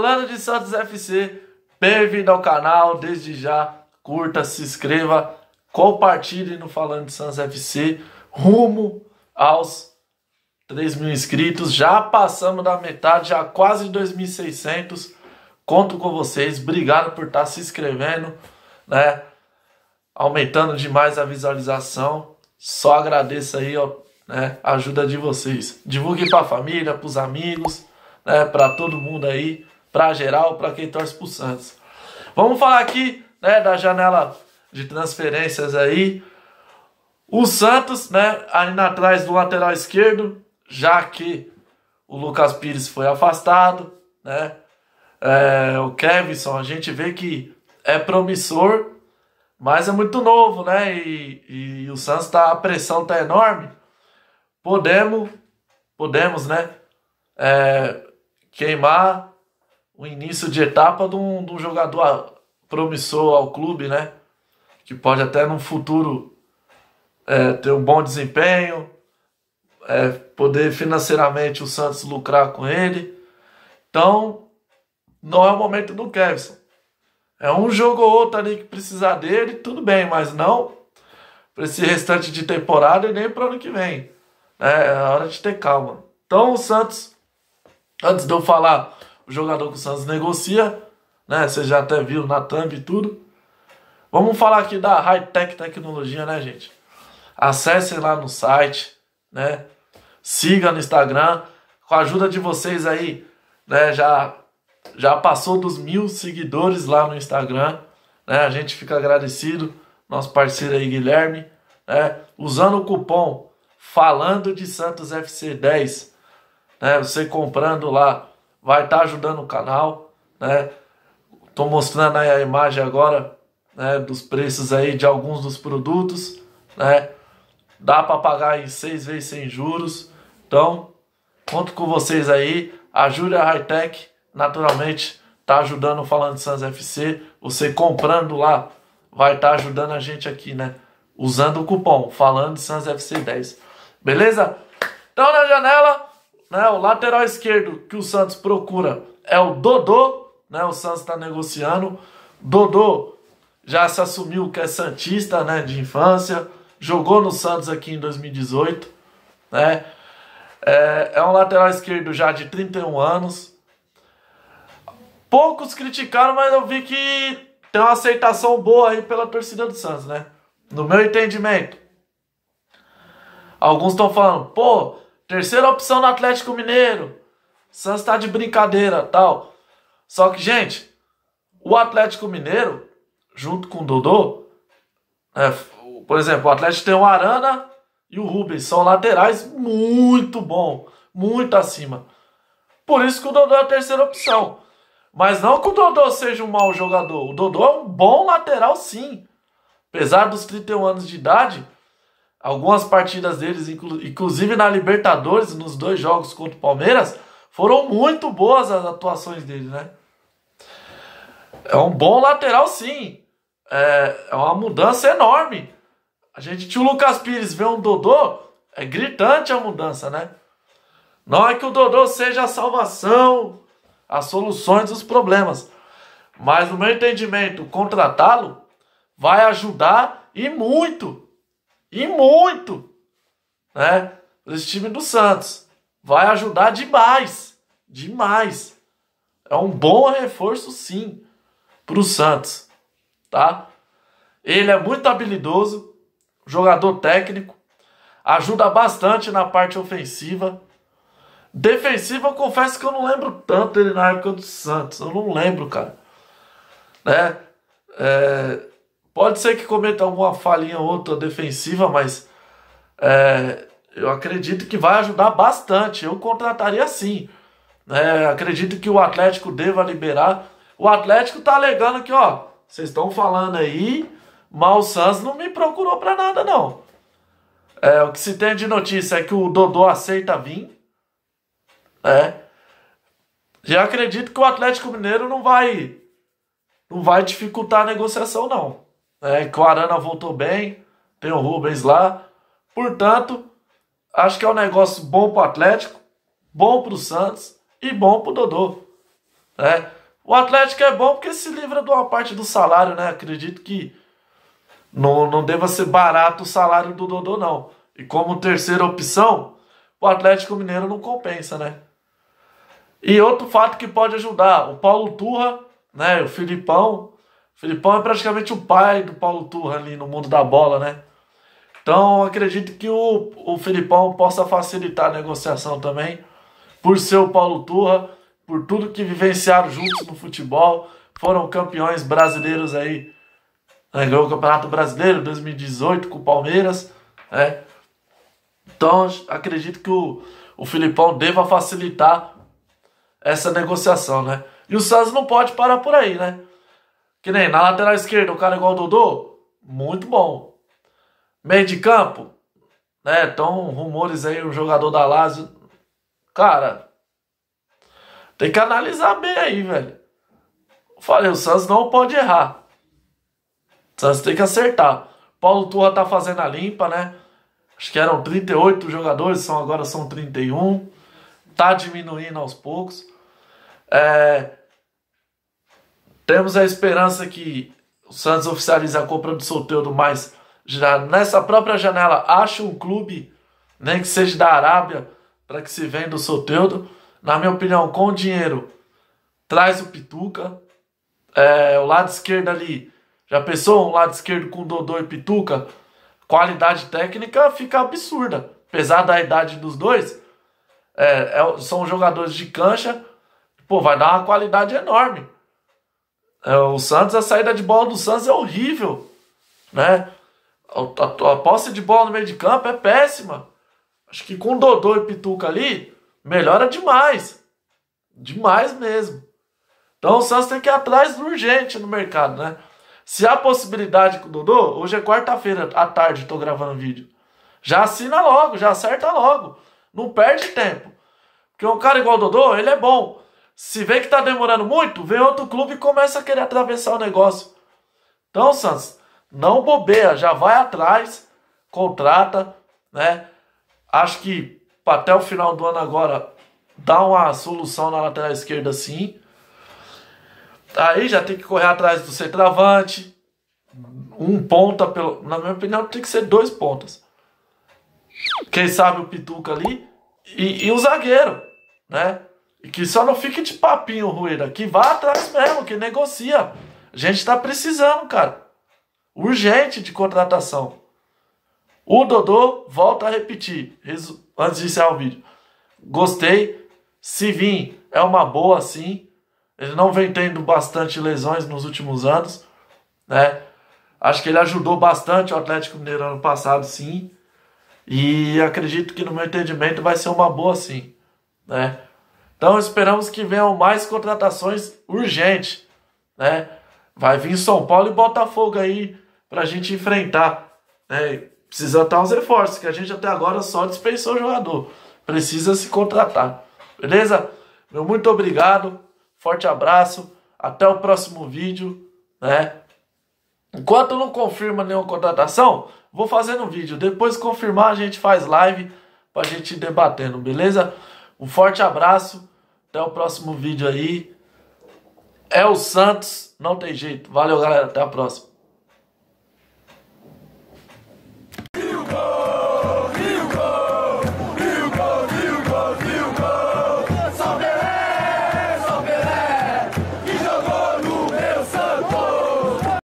falando de Santos FC, bem-vindo ao canal. Desde já, curta, se inscreva, compartilhe no Falando de Santos FC, rumo aos 3 mil inscritos. Já passamos da metade, já quase 2.600. Conto com vocês. Obrigado por estar tá se inscrevendo, né? Aumentando demais a visualização. Só agradeço aí, ó, né? A ajuda de vocês. Divulgue para a família, para os amigos, né? Para todo mundo aí para geral, para quem torce para o Santos. Vamos falar aqui né, da janela de transferências aí. O Santos, né, ainda atrás do lateral esquerdo, já que o Lucas Pires foi afastado, né? É, o Kevinson, a gente vê que é promissor, mas é muito novo, né? E, e o Santos tá, a pressão tá enorme. Podemos, podemos, né? É, queimar o início de etapa de um, de um jogador promissor ao clube, né? Que pode até no futuro é, ter um bom desempenho, é, poder financeiramente o Santos lucrar com ele. Então, não é o momento do Kevson. É um jogo ou outro ali que precisar dele, tudo bem, mas não para esse restante de temporada e nem para ano que vem. É, é hora de ter calma. Então, o Santos, antes de eu falar o jogador que o Santos negocia, né? Vocês já até viram na thumb e tudo. Vamos falar aqui da High Tech Tecnologia, né, gente? Acessem lá no site, né? Siga no Instagram. Com a ajuda de vocês aí, né? Já, já passou dos mil seguidores lá no Instagram, né? A gente fica agradecido. Nosso parceiro aí, Guilherme, né? Usando o cupom Falando de Santos FC 10, né? Você comprando lá vai estar tá ajudando o canal, né? Tô mostrando aí a imagem agora, né, dos preços aí de alguns dos produtos, né? Dá para pagar em seis vezes sem juros. Então, conto com vocês aí. A Júlia Hightech, naturalmente, tá ajudando o Falando Sans FC. Você comprando lá vai estar tá ajudando a gente aqui, né? Usando o cupom Falando Sans FC 10. Beleza? Então na janela né? O lateral esquerdo que o Santos procura é o Dodô. Né? O Santos está negociando. Dodô já se assumiu que é Santista né? de infância. Jogou no Santos aqui em 2018. Né? É, é um lateral esquerdo já de 31 anos. Poucos criticaram, mas eu vi que tem uma aceitação boa aí pela torcida do Santos, né? No meu entendimento. Alguns estão falando, pô, Terceira opção no Atlético Mineiro. Santos tá de brincadeira, tal. Só que, gente, o Atlético Mineiro, junto com o Dodô, é, por exemplo, o Atlético tem o Arana e o Rubens. São laterais muito bom, muito acima. Por isso que o Dodô é a terceira opção. Mas não que o Dodô seja um mau jogador. O Dodô é um bom lateral, sim. Apesar dos 31 anos de idade, Algumas partidas deles, inclusive na Libertadores, nos dois jogos contra o Palmeiras, foram muito boas as atuações dele, né? É um bom lateral, sim. É, é uma mudança enorme. A gente tinha o Lucas Pires ver um Dodô, é gritante a mudança, né? Não é que o Dodô seja a salvação, as soluções dos problemas. Mas, no meu entendimento, contratá-lo vai ajudar e muito e muito, né? Esse time do Santos vai ajudar demais, demais. É um bom reforço, sim, para o Santos, tá? Ele é muito habilidoso, jogador técnico, ajuda bastante na parte ofensiva. Defensiva, eu confesso que eu não lembro tanto dele na época do Santos. Eu não lembro, cara. Né? É, Pode ser que cometa alguma falinha ou outra defensiva, mas é, eu acredito que vai ajudar bastante. Eu contrataria sim. É, acredito que o Atlético deva liberar. O Atlético tá alegando que, ó, vocês estão falando aí, mas o Sanz não me procurou para nada, não. É, o que se tem de notícia é que o Dodô aceita vir. É. Né? Já acredito que o Atlético Mineiro não vai. Não vai dificultar a negociação, não. É, que o Arana voltou bem, tem o Rubens lá. Portanto, acho que é um negócio bom para o Atlético, bom para o Santos e bom para o Dodô. Né? O Atlético é bom porque se livra de uma parte do salário, né? Acredito que não, não deva ser barato o salário do Dodô, não. E como terceira opção, o Atlético Mineiro não compensa, né? E outro fato que pode ajudar, o Paulo Turra, né, o Filipão, Filipão é praticamente o pai do Paulo Turra ali no mundo da bola, né? Então acredito que o, o Filipão possa facilitar a negociação também, por ser o Paulo Turra, por tudo que vivenciaram juntos no futebol, foram campeões brasileiros aí, né? ganhou o Campeonato Brasileiro 2018 com o Palmeiras, né? Então acredito que o, o Filipão deva facilitar essa negociação, né? E o Santos não pode parar por aí, né? Que nem na lateral esquerda, o cara igual o Dodô, muito bom. Meio de campo, né? estão rumores aí, um jogador da Lazio. Cara, tem que analisar bem aí, velho. Eu falei, o Santos não pode errar. O Santos tem que acertar. Paulo Turra tá fazendo a limpa, né? Acho que eram 38 jogadores, são, agora são 31. Tá diminuindo aos poucos. É, temos a esperança que o Santos oficialize a compra do Soteldo, mas já nessa própria janela acha um clube, nem né, que seja da Arábia, para que se venda o Soteldo. Na minha opinião, com o dinheiro, traz o Pituca. É, o lado esquerdo ali, já pensou um lado esquerdo com Dodô e Pituca? Qualidade técnica fica absurda. Apesar da idade dos dois, é, é, são jogadores de cancha. Pô, vai dar uma qualidade enorme. É, o Santos, a saída de bola do Santos é horrível, né? A, a, a posse de bola no meio de campo é péssima. Acho que com Dodô e Pituca ali, melhora demais. Demais mesmo. Então o Santos tem que ir atrás urgente no mercado, né? Se há possibilidade com o Dodô, hoje é quarta-feira à tarde, estou gravando vídeo. Já assina logo, já acerta logo. Não perde tempo. Porque um cara igual o Dodô, ele é bom. Se vê que tá demorando muito, vem outro clube e começa a querer atravessar o negócio. Então, Santos, não bobeia, já vai atrás, contrata, né? Acho que até o final do ano agora dá uma solução na lateral esquerda sim. Aí já tem que correr atrás do centroavante, um ponta pelo, na minha opinião tem que ser dois pontas. Quem sabe o Pituca ali e, e o zagueiro, né? E que só não fique de papinho, Rueda. Que vá atrás mesmo, que negocia. A gente está precisando, cara. Urgente de contratação. O Dodô, volta a repetir, antes de encerrar o vídeo. Gostei. Se vir, é uma boa, sim. Ele não vem tendo bastante lesões nos últimos anos, né? Acho que ele ajudou bastante o Atlético Mineiro ano passado, sim. E acredito que, no meu entendimento, vai ser uma boa, sim, né? Então esperamos que venham mais contratações urgentes, né? Vai vir São Paulo e Botafogo aí para a gente enfrentar. Né? Precisa estar uns reforços, que a gente até agora só dispensou o jogador. Precisa se contratar. Beleza? Meu muito obrigado. Forte abraço. Até o próximo vídeo, né? Enquanto não confirma nenhuma contratação, vou fazendo vídeo. Depois confirmar, a gente faz live pra gente ir debatendo, beleza? Um forte abraço. Até o próximo vídeo aí. É o Santos, não tem jeito. Valeu, galera. Até a próxima.